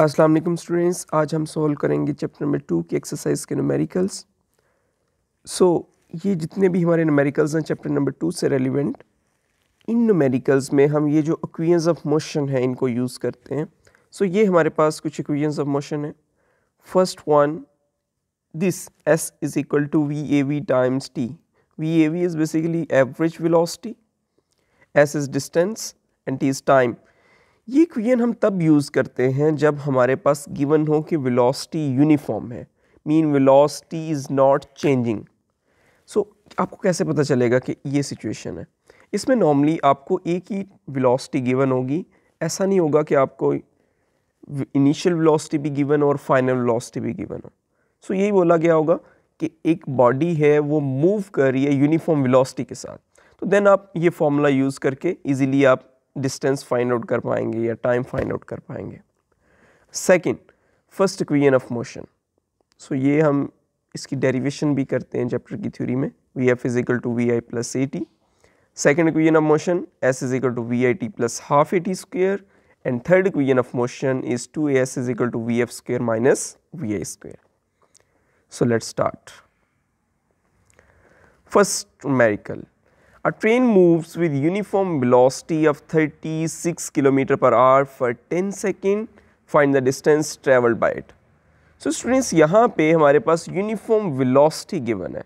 अस्सलाम वालेकुम स्टूडेंट्स आज हम सोल्व करेंगे चैप्टर नंबर टू की एक्सरसाइज के नमेरिकल्स सो so, ये जितने भी हमारे नमेरिकल्स हैं चैप्टर नंबर टू से रेलिवेंट इन नमेरिकल्स में हम ये जो अक्वियंस ऑफ मोशन है इनको यूज़ करते हैं सो so, ये हमारे पास कुछ अक्वियंस ऑफ मोशन है first one this S is equal to V A V times T V A V is basically average velocity S is distance and T is time ये equation हम तब use करते हैं जब हमारे पास given हो कि वेलोसिटी यूनिफॉर्म है mean velocity is not changing so आपको कैसे पता चलेगा कि ये सिचुएशन है इसमें नॉर्मली आपको एक ही वेलोसिटी गिवन होगी ऐसा नहीं होगा कि आपको इनिशियल वेलोसिटी भी गिवन और फाइनल वेलोसिटी भी गिवन हो सो यही बोला गया होगा कि एक बॉडी है वो मूव कर रही है यूनिफॉर्म वेलोसिटी के साथ तो देन आप ये फॉर्मूला यूज़ करके इजीली आप डिस्टेंस फाइंड आउट कर पाएंगे या टाइम फाइंड आउट कर पाएंगे second first equation of motion so ये हम इसकी डेरिवेशन भी करते हैं चैप्टर की थ्योरी में V F equal to V I plus A T second equation of motion S equal to V I T plus half A T square and third equation of motion is two S equal to V F square minus V I square so let start first numerical A train moves with uniform velocity of 36 km per hour for 10 second. Find the distance traveled by it. So so, students यहाँ पे हमारे पास uniform velocity given है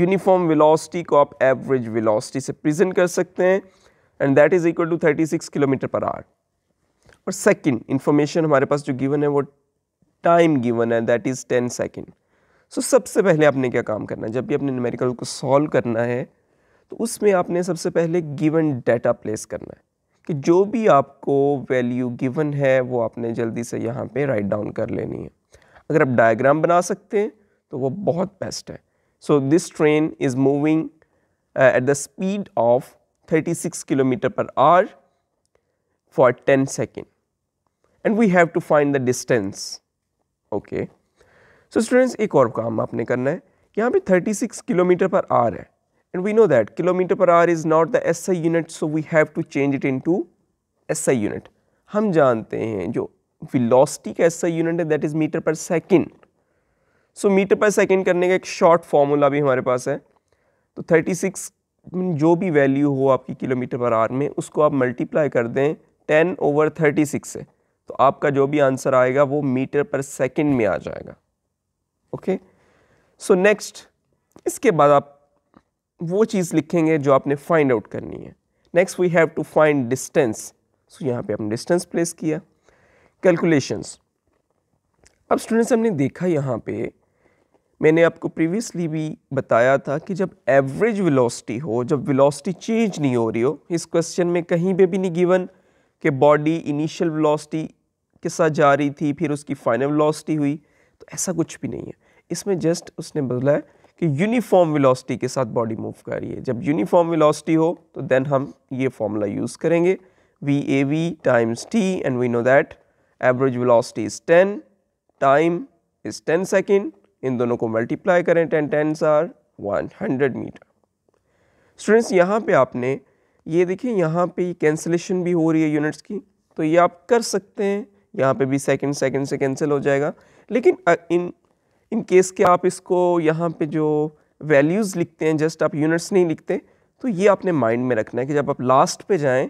uniform velocity को आप average velocity से present कर सकते हैं and that is equal to 36 kilometre per hour और सेकंड इंफॉर्मेशन हमारे पास जो गिवन है वो टाइम गिवन है दैट इज़ 10 सेकंड सो सबसे पहले आपने क्या काम करना है जब भी आपने न्यूमेरिकल को सॉल्व करना है तो उसमें आपने सबसे पहले गिवन डाटा प्लेस करना है कि जो भी आपको वैल्यू गिवन है वो आपने जल्दी से यहाँ पे राइट डाउन कर लेनी है अगर आप डायग्राम बना सकते हैं तो वो बहुत बेस्ट है so this train is moving at the speed of 36 kilometre per hour for 10 second and we have to find the distance okay so students एक और काम आपने करना है यहाँ पे 36 किलोमीटर पर आर है and we know that kilometer per hour is not the SI unit so we have to change it into SI unit. हम जानते हैं जो velocity का SI unit है that is meter per second. So meter per second करने का एक short formula भी हमारे पास है तो 36 जो भी value हो आपकी kilometer per hour में उसको आप multiply कर दें 10 over 36 से तो आपका जो भी आंसर आएगा वो मीटर पर सेकंड में आ जाएगा ओके सो नेक्स्ट इसके बाद आप वो चीज़ लिखेंगे जो आपने फाइंड आउट करनी है next we have to find distance so यहाँ पे हमने डिस्टेंस प्लेस किया कैलकुलेशंस अब स्टूडेंट्स हमने देखा यहाँ पे मैंने आपको प्रीवियसली भी बताया था कि जब एवरेज विलोसिटी हो जब विलोसिटी चेंज नहीं हो रही हो इस क्वेश्चन में कहीं पर भी नहीं गिवन कि बॉडी इनिशियल विलोसिटी के साथ जा रही थी फिर उसकी फाइनल विलोसिटी हुई तो ऐसा कुछ भी नहीं है इसमें जस्ट उसने बोला है कि यूनिफॉर्म वेलोसिटी के साथ बॉडी मूव कर रही है जब यूनिफॉर्म वेलोसिटी हो तो देन हम ये फॉर्मूला यूज़ करेंगे V A V times T and we know that average velocity is ten time is ten second इन दोनों को मल्टीप्लाई करें ten tens are one hundred metre students यहाँ पे आपने ये देखिए यहाँ पे कैंसिलेशन भी हो रही है यूनिट्स की तो ये आप कर सकते हैं यहाँ पे भी सेकंड सेकंड से कैंसिल हो जाएगा लेकिन इन इन केस के आप इसको यहाँ पे जो वैल्यूज़ लिखते हैं जस्ट आप यूनिट्स नहीं लिखते तो ये आपने माइंड में रखना है कि जब आप लास्ट पे जाएं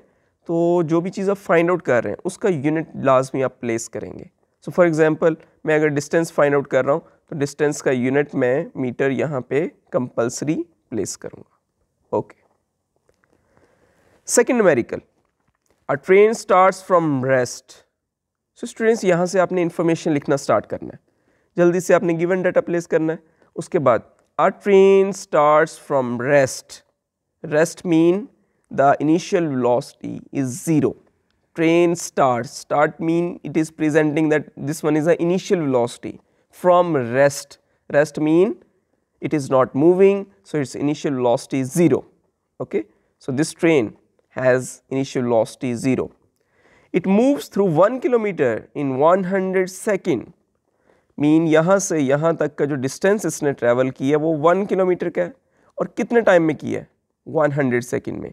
तो जो भी चीज़ आप फाइंड आउट कर रहे हैं उसका यूनिट लाजमी आप प्लेस करेंगे सो फॉर एग्ज़ाम्पल मैं अगर डिस्टेंस फाइंड आउट कर रहा हूँ तो डिस्टेंस का यूनिट मैं मीटर यहाँ पे कंपलसरी प्लेस करूँगा okay second numerical a train start from rest so students यहाँ से आपने इन्फॉर्मेशन लिखना स्टार्ट करना है जल्दी से आपने गिवन डाटा प्लेस करना है उसके बाद our train start from rest rest mean the initial velocity is 0 train starts start mean it is presenting that this one is the initial velocity from rest rest mean it is not moving so its initial velocity is 0 okay so this train has initial velocity 0 it moves through 1 kilometer in 100 second mean यहाँ से यहाँ तक का जो distance इसने travel किया वो one kilometre का है और कितने टाइम में किया है वन हंड्रेड सेकेंड में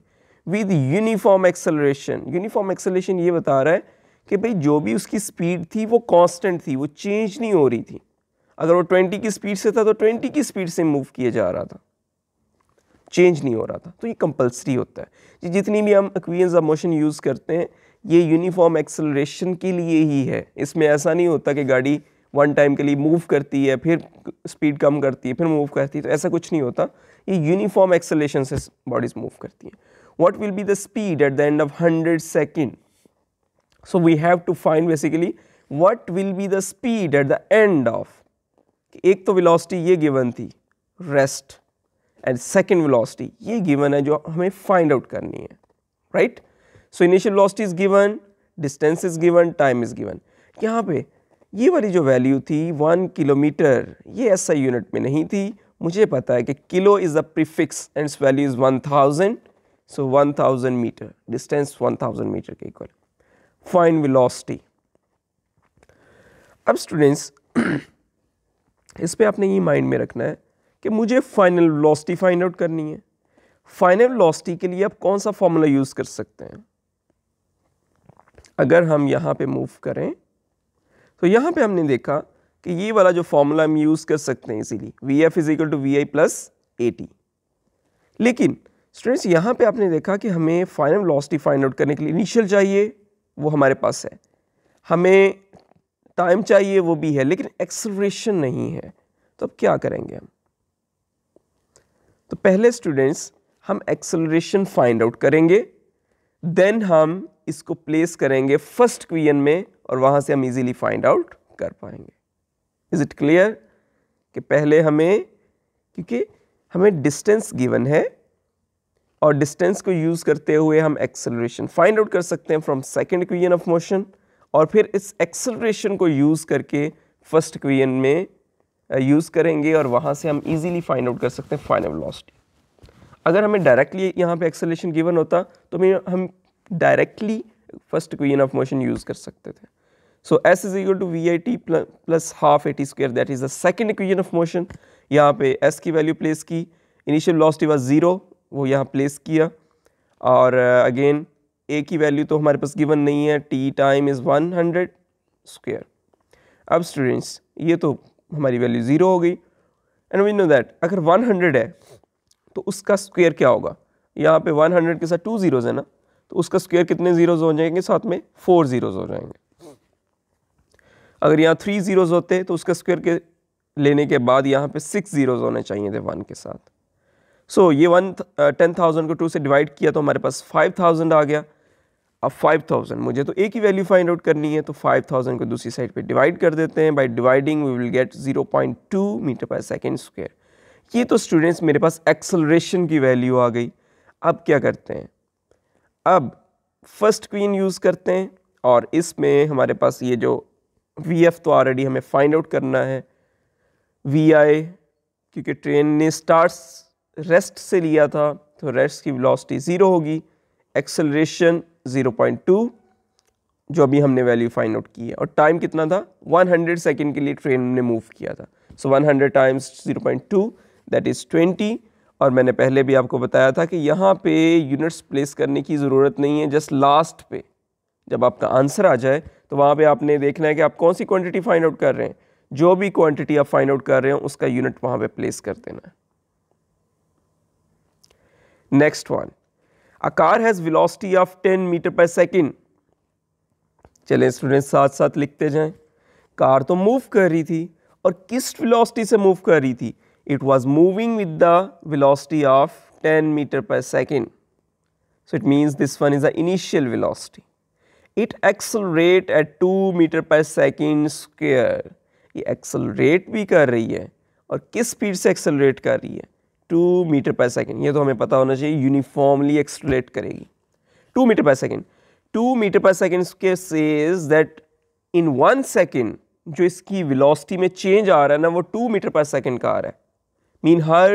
with uniform acceleration uniform acceleration ये बता रहा है कि भाई जो भी उसकी स्पीड थी वो कांस्टेंट थी वो चेंज नहीं हो रही थी अगर वो ट्वेंटी की स्पीड से था तो ट्वेंटी की स्पीड से मूव किया जा रहा था चेंज नहीं हो रहा था तो ये कंपलसरी होता है जी जितनी भी हम अक्वियंस ऑफ मोशन यूज़ करते हैं ये यूनिफॉर्म एक्सेलरेशन के लिए ही है इसमें ऐसा नहीं होता कि गाड़ी वन टाइम के लिए मूव करती है फिर स्पीड कम करती है फिर मूव करती है तो ऐसा कुछ नहीं होता ये यूनिफॉर्म एक्सेलेशन से बॉडीज मूव करती हैं what will be the speed at the end of hundred second so we have to find basically what will be the speed at the end of एक तो विलॉसिटी ये given थी rest and second velocity ये given है जो हमें find out करनी है right so initial velocity is given distance is given time is given यहाँ पे ये वाली जो वैल्यू थी वन किलोमीटर ये ऐसा यूनिट में नहीं थी मुझे पता है कि kilo is a prefix and its value is one thousand so one thousand metre distance one thousand metre के इक्वल फाइन विलोसिटी अब स्टूडेंट्स इस पर आपने ये माइंड में रखना है कि मुझे फाइनल वेलोसिटी फाइंड आउट करनी है फाइनल वेलोसिटी के लिए आप कौन सा फॉर्मूला यूज़ कर सकते हैं अगर हम यहाँ पे मूव करें तो यहाँ पे हमने देखा कि ये वाला जो फॉर्मूला हम यूज़ कर सकते हैं इसीलिए V F is equal to V I plus A T लेकिन स्टूडेंट्स यहाँ पे आपने देखा कि हमें फाइनल वेलोसिटी फाइंड आउट करने के लिए इनिशियल चाहिए वो हमारे पास है हमें टाइम चाहिए वो भी है लेकिन एक्सलरेशन नहीं है तो अब क्या करेंगे हम तो पहले स्टूडेंट्स हम एक्सलरेशन फाइंड आउट करेंगे देन हम इसको प्लेस करेंगे फर्स्ट क्वीन में और वहाँ से हम इजीली फाइंड आउट कर पाएंगे इज़ इट क्लियर कि पहले हमें क्योंकि हमें डिस्टेंस गिवन है और डिस्टेंस को यूज़ करते हुए हम एक्सेलरेशन फाइंड आउट कर सकते हैं from second equation of motion और फिर इस एक्सेलरेशन को यूज़ करके फर्स्ट क्वीन में यूज़ uh, करेंगे और वहाँ से हम इजीली फाइंड आउट कर सकते हैं फाइनल वेलोसिटी अगर हमें डायरेक्टली यहाँ पे एक्सेलेशन गिवन होता तो हम directly first equation of motion use कर सकते थे so S is equal to V I T plus half A T square that is the second equation of motion यहाँ पे एस की वैल्यू प्लेस की इनिशियल वेलोसिटी वाज ज़ीरो वो यहाँ place किया और अगेन uh, ए की वैल्यू तो हमारे पास गिवन नहीं है T time is one hundred square अब स्टूडेंट्स ये तो हमारी वैल्यू ज़ीरो हो गई एंड वी नो दैट अगर वन हंड्रेड है तो उसका स्क्वेयर क्या होगा यहाँ पे वन हंड्रेड के साथ टू ज़ीरोज़ है ना तो उसका स्क्वेयर कितने ज़ीरोज़ हो जाएंगे साथ में फोर ज़ीरोज़ हो जाएंगे अगर यहाँ थ्री ज़ीरोज़ होते तो उसका स्क्वेयर के लेने के बाद यहाँ पे सिक्स ज़ीरोज़ होने चाहिए थे वन के साथ सो so, ये वन टेन थाउजेंड को टू से डिवाइड किया तो हमारे पास फाइव थाउजेंड आ गया अब फाइव थाउजेंड मुझे तो एक ही वैल्यू फाइंड आउट करनी है तो फाइव थाउजेंड को दूसरी साइड पे डिवाइड कर देते हैं by dividing we will get zero point two metre per second square ये तो स्टूडेंट्स मेरे पास एक्सलरेशन की वैल्यू आ गई अब क्या करते हैं अब फर्स्ट क्वीन यूज़ करते हैं और इसमें हमारे पास ये जो वी एफ़ तो ऑलरेडी हमें फाइंड आउट करना है वी आई क्योंकि ट्रेन ने स्टार्स रेस्ट से लिया था तो रेस्ट की वेलोसिटी ज़ीरो होगी एक्सेलरेशन 0.2 जो अभी हमने वैल्यू फाइंड आउट की है और टाइम कितना था 100 सेकेंड के लिए ट्रेन ने मूव किया था so so 100 times zero two that is twenty और मैंने पहले भी आपको बताया था कि यहाँ पे यूनिट्स प्लेस करने की ज़रूरत नहीं है जस्ट लास्ट पे जब आपका आंसर आ जाए तो वहाँ पे आपने देखना है कि आप कौन सी क्वांटिटी फाइंड आउट कर रहे हैं जो भी क्वांटिटी आप फाइंड आउट कर रहे हैं उसका यूनिट वहाँ पे प्लेस कर देना next one a car has velocity of ten metre per second चले स्टूडेंट्स साथ साथ लिखते जाएँ कार तो मूव कर रही थी और किस विलॉसिटी से मूव कर रही थी it was moving with the velocity of 10 meter per second. So, it means this one is the initial velocity. It accelerate at 2 meter per second square. ये accelerate भी कर रही है और किस speed से accelerate कर रही है 2 meter per second. ये तो हमें पता होना चाहिए uniformly accelerate करेगी 2 meter per second. 2 meter per second square says that in 1 second जो इसकी velocity में change आ रहा है ना वो 2 meter per second का आ रहा है मीन हर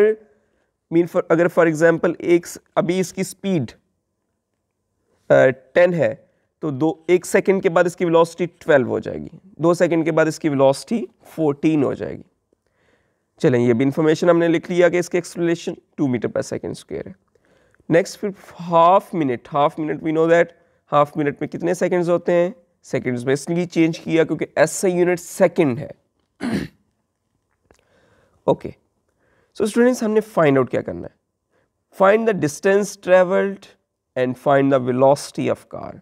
मीन फॉर अगर फॉर एग्ज़ाम्पल एक अभी इसकी स्पीड टेन है तो दो एक सेकंड के बाद इसकी वेलोसिटी ट्वेल्व हो जाएगी दो सेकंड के बाद इसकी वेलोसिटी फोर्टीन हो जाएगी चलें ये भी इंफॉर्मेशन हमने लिख लिया कि इसके acceleration two metre per second square है नेक्स्ट फिर half minute half minute we know that half minute में कितने सेकेंड्स होते हैं सेकेंड्स में इसलिए चेंज किया क्योंकि एस यूनिट सेकेंड है ओके okay. सो स्टूडेंट्स हमने फाइंड आउट क्या करना है find the distance travelled and find the velocity of car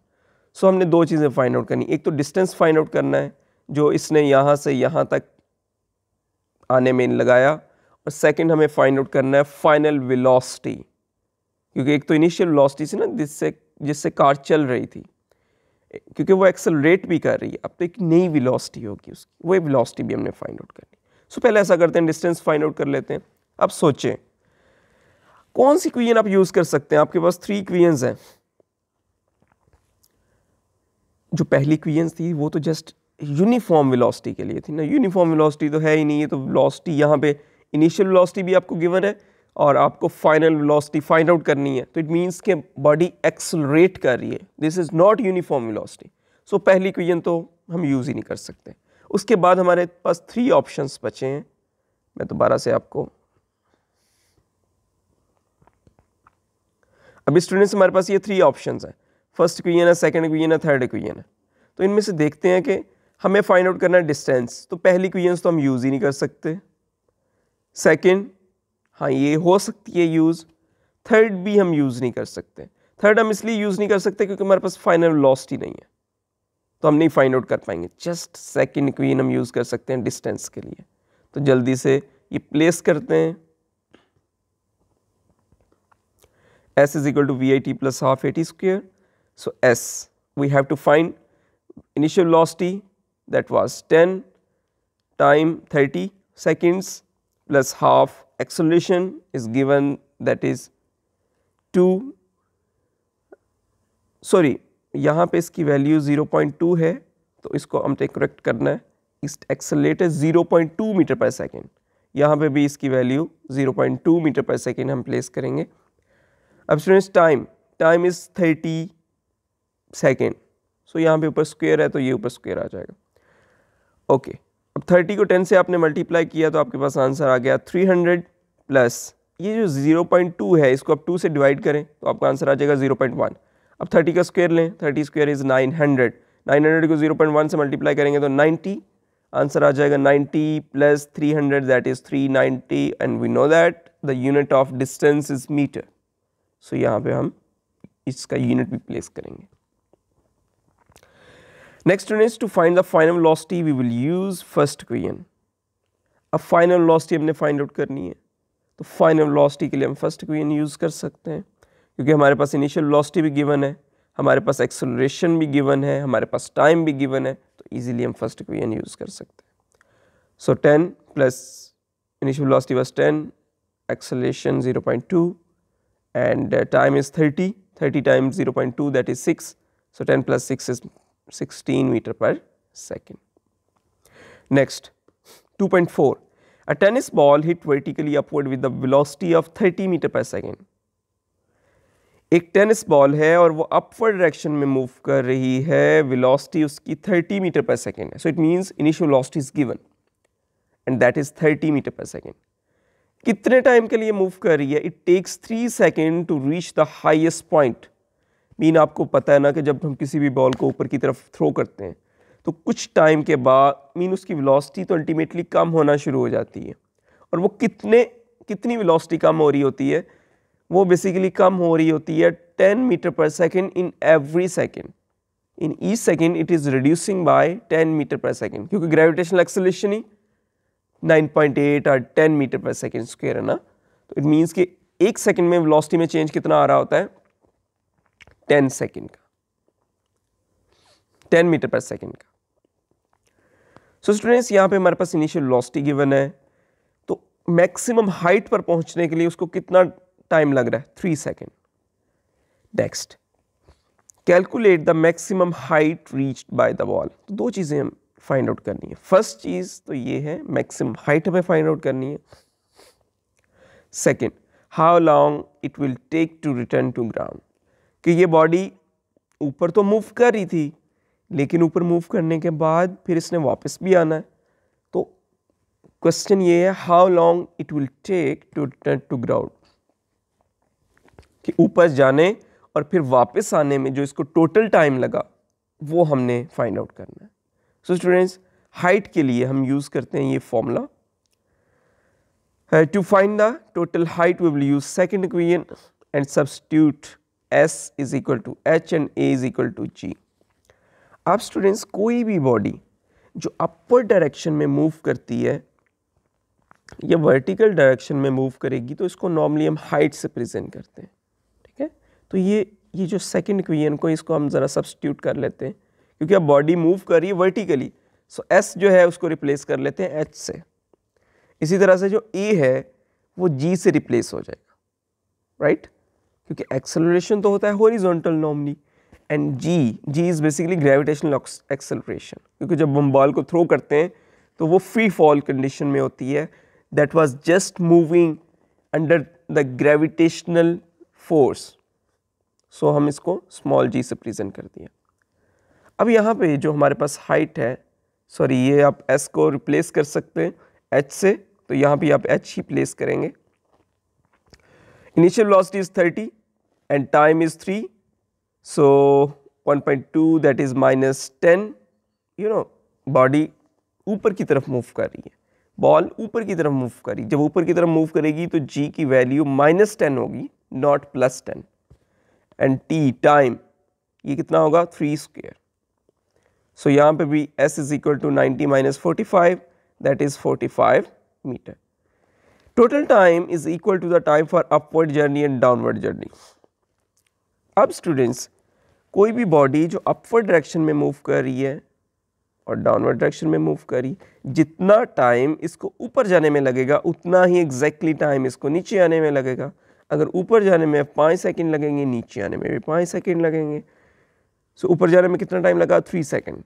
so हमने दो चीज़ें फाइंड आउट करनी एक तो डिस्टेंस फाइंड आउट करना है जो इसने यहाँ से यहाँ तक आने में लगाया और सेकेंड हमें फाइंड आउट करना है फाइनल वेलोसिटी क्योंकि एक तो इनिशियल वेलोसिटी थी ना जिससे जिससे कार चल रही थी क्योंकि वो एक्सेलरेट भी कर रही है अब तो एक नई वेलोसिटी होगी उसकी वही वेलोसिटी भी हमने फाइंड आउट करनी सो so, पहले ऐसा करते हैं डिस्टेंस फाइंड आउट कर लेते हैं अब सोचें कौन सी क्वीन आप यूज़ कर सकते हैं आपके पास थ्री क्वीन्स हैं जो पहली क्वीन्स थी वो तो जस्ट यूनिफॉर्म वेलोसिटी के लिए थी ना यूनिफॉर्म वेलोसिटी तो है ही नहीं है तो वेलोसिटी यहाँ पे इनिशियल वेलोसिटी भी आपको गिवन है और आपको फाइनल वेलोसिटी फाइंड आउट करनी है तो इट मींस के बॉडी एक्सलरेट कर रही है this is not uniform velocity so पहली क्वीन तो हम यूज़ ही नहीं कर सकते उसके बाद हमारे पास थ्री ऑप्शंस बचे हैं मैं दोबारा से आपको अभी स्टूडेंट्स हमारे पास ये थ्री ऑप्शन हैं फर्स्ट इक्वेशन है सेकेंड इक्वेशन है थर्ड इक्वेशन है तो इनमें से देखते हैं कि हमें फाइंड आउट करना है डिस्टेंस तो पहली इक्वेशन तो हम यूज़ ही नहीं कर सकते सेकेंड हाँ ये हो सकती है यूज़ थर्ड भी हम यूज़ नहीं कर सकते थर्ड हम इसलिए यूज़ नहीं कर सकते क्योंकि हमारे पास फाइनल लॉस्ट ही नहीं है तो हम नहीं फाइंड आउट कर पाएंगे जस्ट सेकेंड इक्वेशन हम यूज़ कर सकते हैं डिस्टेंस के लिए तो जल्दी से ये प्लेस करते हैं S is equal to VAT plus half AT square. So, S we have to find initial velocity that was 10 time 30 seconds plus half acceleration is given that is 2 sorry यहाँ पे इसकी value 0.2 है तो इसको हमने correct करना है is accelerated 0.2 meter per second यहाँ पे भी इसकी value 0.2 meter per second हम place करेंगे अब students time time is thirty second so यहाँ पे ऊपर स्क्वेयर है तो ये ऊपर स्क्वेयर आ जाएगा ओके okay. अब थर्टी को टेन से आपने मल्टीप्लाई किया तो आपके पास आंसर आ गया थ्री हंड्रेड प्लस ये जो ज़ीरो पॉइंट टू है इसको आप टू से डिवाइड करें तो आपका आंसर आ जाएगा ज़ीरो पॉइंट वन अब थर्टी का स्क्वेयर लें thirty square is nine hundred nine hundred को ज़ीरो पॉइंट वन से मल्टीप्लाई करेंगे तो नाइन्टी आंसर आ जाएगा ninety plus three hundred that is three ninety and we know that the unit of distance is metre so यहाँ पे हम इसका यूनिट भी प्लेस करेंगे next is to find the final velocity we will use first question अब final velocity हमने find out करनी है तो फाइनल लॉस्टी के लिए हम फर्स्ट क्वेश्चन यूज़ कर सकते हैं क्योंकि हमारे पास इनिशियल वेलोसिटी भी गिवन है हमारे पास एक्सलोरेशन भी गिवन है हमारे पास टाइम भी गिवन है तो ईजिली हम फर्स्ट क्वेश्चन यूज़ कर सकते हैं so ten plus initial velocity was ten acceleration zero point two and uh, time is 30, 30 times 0 0.2 that is 6. So, 10 plus 6 is 16 meter per second. Next 2.4 a tennis ball hit vertically upward with the velocity of 30 meter per second. एक tennis ball है और वो upward direction में move कर रही है velocity उसकी 30 metre per second है so it means initial velocity is given and that is 30 metre per second कितने टाइम के लिए मूव कर रही है it takes three second to reach the highest point mean आपको पता है ना कि जब हम किसी भी बॉल को ऊपर की तरफ थ्रो करते हैं तो कुछ टाइम के बाद मीन उसकी वेलोसिटी तो अल्टीमेटली कम होना शुरू हो जाती है और वो कितने कितनी वेलोसिटी कम हो रही होती है वो बेसिकली कम हो रही होती है 10 metre per second in every second in each second it is reducing by 10 metre per second क्योंकि ग्रेविटेशनल एक्सलेशन ही 9.8 और 10 मीटर पर सेकेंड स्क्वेयर है ना तो इट मीन्स कि एक सेकेंड में वेलोसिटी में चेंज कितना आ रहा होता है 10 सेकेंड का 10 मीटर पर सेकेंड का सो स्टूडेंट्स यहाँ पे हमारे पास इनिशियल वेलोसिटी गिवन है तो मैक्सिमम हाइट पर पहुँचने के लिए उसको कितना टाइम लग रहा है three second next calculate the maximum height reached by the ball दो चीज़ें हम फाइंड आउट करनी है फर्स्ट चीज़ तो ये है मैक्सिमम हाइट हमें फाइंड आउट करनी है second how long it will take to return to ground कि ये बॉडी ऊपर तो मूव कर रही थी लेकिन ऊपर मूव करने के बाद फिर इसने वापस भी आना है तो क्वेश्चन ये है how long it will take to return to ground कि ऊपर जाने और फिर वापस आने में जो इसको टोटल टाइम लगा वो हमने फाइंड आउट करना है सो स्टूडेंट्स हाइट के लिए हम यूज़ करते हैं ये formula to find the total height we will use second equation and substitute S is equal to H and A is equal to G अब स्टूडेंट्स कोई भी बॉडी जो अपर डायरेक्शन में मूव करती है या वर्टिकल डायरेक्शन में move करेगी तो इसको नॉर्मली हम हाइट से प्रेजेंट करते हैं ठीक है तो ये ये जो सेकंड इक्वेशन को इसको हम ज़रा सब्सटीट्यूट कर लेते हैं क्योंकि अब बॉडी मूव कर रही है वर्टिकली सो एस जो है उसको रिप्लेस कर लेते हैं एच से इसी तरह से जो ए है वो जी से रिप्लेस हो जाएगा राइट right? क्योंकि एक्सेलरेशन तो होता है horizontal normally and G G is basically gravitational acceleration क्योंकि जब हम बॉल को थ्रो करते हैं तो वो फ्री फॉल कंडीशन में होती है that was just moving under the gravitational force so हम इसको स्मॉल जी से प्रेजेंट कर दिया अब यहाँ पे जो हमारे पास हाइट है सॉरी ये आप एस को रिप्लेस कर सकते हैं एच से तो यहाँ पे आप एच ही प्लेस करेंगे initial velocity is thirty and time is three so one point two that is minus ten you know body ऊपर की तरफ मूव कर रही है बॉल ऊपर की तरफ मूव कर है जब ऊपर की तरफ मूव करेगी तो जी की वैल्यू माइनस टेन होगी not plus ten and T time ये कितना होगा थ्री स्क्वेयर सो यहाँ पे भी s is equal to ninety minus forty five that is forty five metre total time is equal to the time for upward journey and downward journey अब students कोई भी body जो upward direction में move कर रही है और downward direction में मूव करी जितना टाइम इसको ऊपर जाने में लगेगा उतना ही एग्जैक्टली टाइम इसको नीचे आने में लगेगा अगर ऊपर जाने में पाँच सेकंड लगेंगे नीचे आने में भी पाँच सेकंड लगेंगे सो ऊपर जाने में कितना टाइम लगा थ्री सेकेंड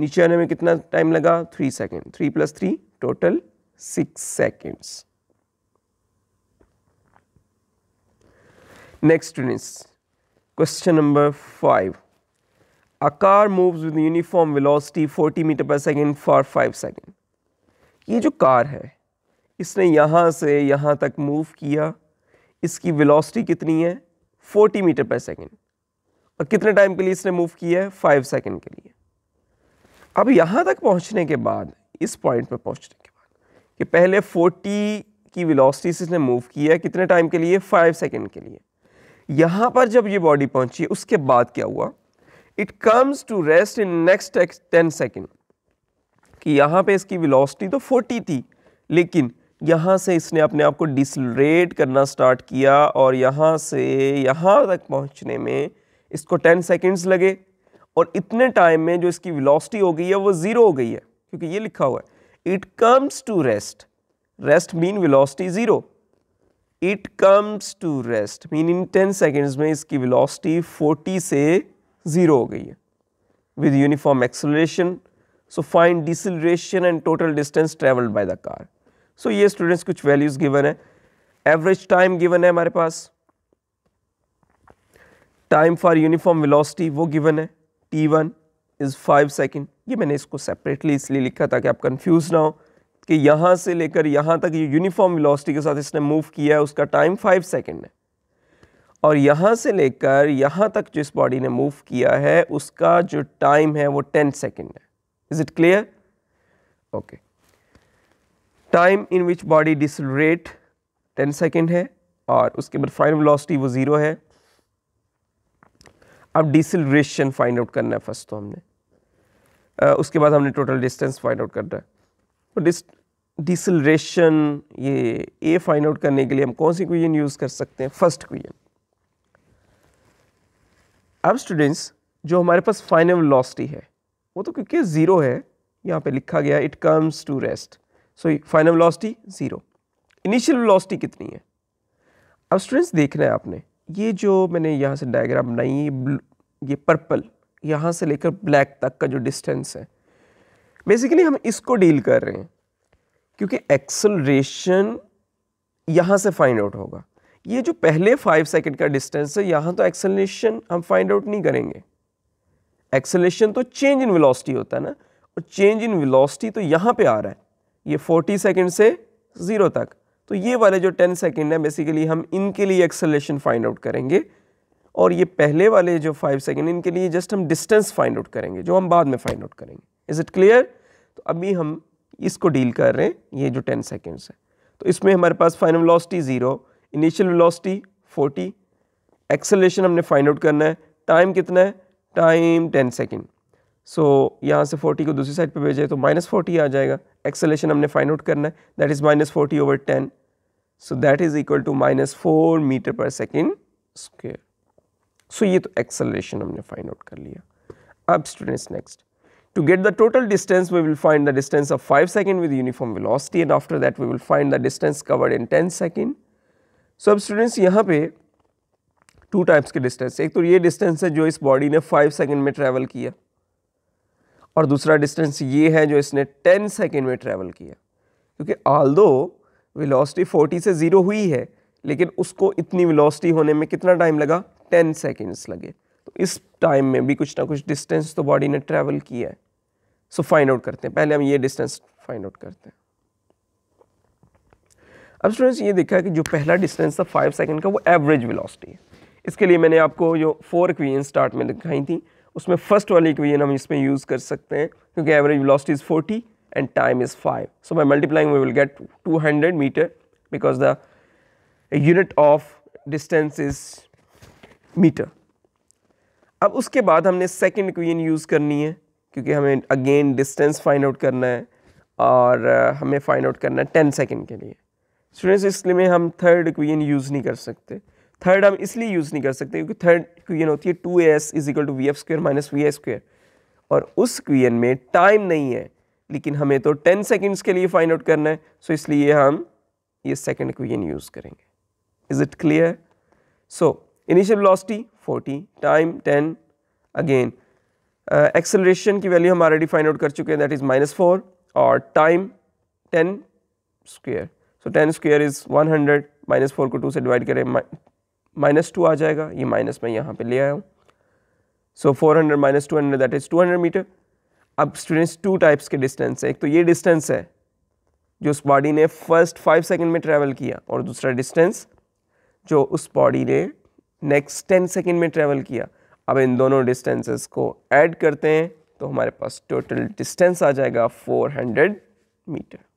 नीचे आने में कितना टाइम लगा three second three plus three total six seconds next question number five a car moves with uniform velocity forty metre per second for five second ये जो कार है इसने यहाँ से यहाँ तक मूव किया इसकी वेलोसिटी कितनी है फोर्टी मीटर पर सेकेंड और कितने टाइम के लिए इसने मूव किया है फाइव सेकेंड के लिए अब यहाँ तक पहुँचने के बाद इस पॉइंट पर पहुँचने के बाद कि पहले फोर्टी की विलोसिटी से इसने मूव किया है कितने टाइम के लिए फाइव सेकेंड के लिए यहाँ पर जब ये बॉडी पहुँची उसके बाद क्या हुआ it comes to rest in next ten second कि यहाँ पे इसकी वेलोसिटी तो 40 थी लेकिन यहाँ से इसने अपने आप को डिसलरेट करना स्टार्ट किया और यहाँ से यहाँ तक पहुँचने में इसको टेन सेकेंड्स लगे और इतने टाइम में जो इसकी वेलोसिटी हो गई है वो ज़ीरो हो गई है क्योंकि ये लिखा हुआ है it comes to rest rest mean velocity zero it comes to rest mean in ten seconds में इसकी वेलोसिटी 40 से ज़ीरो हो गई है with uniform acceleration so find deceleration and total distance travelled by the car so ये students कुछ values given है average time given है हमारे पास टाइम फॉर यूनिफॉर्म वेलोसिटी वो गिवन है T one is five second ये मैंने इसको सेपरेटली इसलिए लिखा था कि आप कंफ्यूज ना हो कि यहाँ से लेकर यहाँ तक ये यूनिफॉर्म वेलोसिटी के साथ इसने मूव किया है उसका टाइम फाइव सेकेंड है और यहाँ से लेकर यहाँ तक जिस बॉडी ने मूव किया है उसका जो टाइम है वो टेन सेकेंड है is it clear okay time in which body decelerate ten second है और उसके बाद फाइनल वेलोसिटी वो ज़ीरो है अब डिसलरेशन फाइंड आउट करना है फर्स्ट तो हमने आ, उसके बाद हमने टोटल डिस्टेंस फाइंड आउट करना है तो डिसलरेशन ये ए फाइंड आउट करने के लिए हम कौन सी क्वेश्चन यूज़ कर सकते हैं फर्स्ट क्वेश्चन अब स्टूडेंट्स जो हमारे पास फाइनल वेलोसिटी है वो तो क्योंकि ज़ीरो है यहाँ पे लिखा गया it comes to rest so final velocity zero initial velocity कितनी है अब स्टूडेंट्स देखना है आपने ये जो मैंने यहाँ से डायग्राम बनाई ये ये पर्पल यहाँ से लेकर ब्लैक तक का जो डिस्टेंस है बेसिकली हम इसको डील कर रहे हैं क्योंकि एक्सलरेशन यहाँ से फाइंड आउट होगा ये जो पहले फाइव सेकेंड का डिस्टेंस है यहाँ तो एक्सलेशन हम फाइंड आउट नहीं करेंगे एक्सलेशन तो चेंज इन वेलोसिटी होता है ना और चेंज इन वेलोसिटी तो यहाँ पे आ रहा है ये फोर्टी सेकेंड से ज़ीरो तक तो ये वाले जो 10 सेकेंड है बेसिकली हम इनके लिए एक्सेलेशन फाइंड आउट करेंगे और ये पहले वाले जो 5 सेकेंड इनके लिए जस्ट हम डिस्टेंस फाइंड आउट करेंगे जो हम बाद में फाइंड आउट करेंगे इज़ इट क्लियर तो अभी हम इसको डील कर रहे हैं ये जो 10 सेकेंड्स है तो इसमें हमारे पास final velocity zero initial velocity forty acceleration हमने फाइंड आउट करना है टाइम कितना है time ten second so so, यहाँ से 40 को दूसरी साइड पे भेजें तो माइनस फोर्टी आ जाएगा एक्सेलेशन हमने फाइंड आउट करना है that is minus forty over ten So, that is equal to minus 4 meter per second square. So, ये तो acceleration हमने find out कर लिया अब students next. To get the total distance, we will find the distance of 5 second with uniform velocity and after that we will find the distance covered in 10 second. So, अब students यहाँ पे two types के distance, एक तो ये distance है जो इस body ने 5 second में travel किया और दूसरा distance ये है जो इसने 10 second में travel किया क्योंकि although वेलोसिटी 40 से ज़ीरो हुई है लेकिन उसको इतनी वेलोसिटी होने में कितना टाइम लगा 10 सेकेंड्स लगे तो इस टाइम में भी कुछ ना कुछ डिस्टेंस तो बॉडी ने ट्रैवल किया है सो फाइंड आउट करते हैं पहले हम ये डिस्टेंस फाइंड आउट करते हैं अब स्टूडेंट्स ये देखा कि जो पहला डिस्टेंस था फाइव सेकेंड का वो एवरेज विलॉसिटी है इसके लिए मैंने आपको जो फोर इक्वेशन स्टार्ट में दिखाई थी उसमें फर्स्ट वाली इक्वेशन हम इसमें यूज़ कर सकते हैं क्योंकि average velocity is forty and time is 5. So, by multiplying we will get 200 meter because the unit of distance is meter. अब उसके बाद हमने सेकेंड इक्वेशन यूज़ करनी है क्योंकि हमें अगेन डिस्टेंस फाइंड आउट करना है और uh, हमें फाइंड आउट करना है टेन सेकेंड के लिए स्टूडेंट्स इसलिए हम थर्ड इक्वेशन यूज़ नहीं कर सकते थर्ड हम इसलिए यूज़ नहीं कर सकते क्योंकि थर्ड इक्वेशन होती है two A S is equal to V F square minus V A square और उस इक्वेशन में टाइम नहीं है लेकिन हमें तो टेन सेकेंड्स के लिए फाइंड आउट करना है सो so इसलिए हम ये सेकेंड इक्वेशन यूज़ करेंगे is it clear so initial velocity 40 time 10 again acceleration की वैल्यू हम ऑलरेडी फाइंड आउट कर चुके हैं दैट इज़ माइनस फोर और time 10 square so 10 square is 100 minus four को टू से डिवाइड करें माइनस टू आ जाएगा ये माइनस मैं यहाँ पे ले आया हूँ so 400 minus two hundred that is 200 metre अब स्टूडेंट्स टू टाइप्स के डिस्टेंस है एक तो ये डिस्टेंस है जो उस बॉडी ने फर्स्ट फाइव सेकंड में ट्रैवल किया और दूसरा डिस्टेंस जो उस बॉडी ने नेक्स्ट टेन सेकंड में ट्रैवल किया अब इन दोनों डिस्टेंसेस को ऐड करते हैं तो हमारे पास टोटल डिस्टेंस आ जाएगा 400 मीटर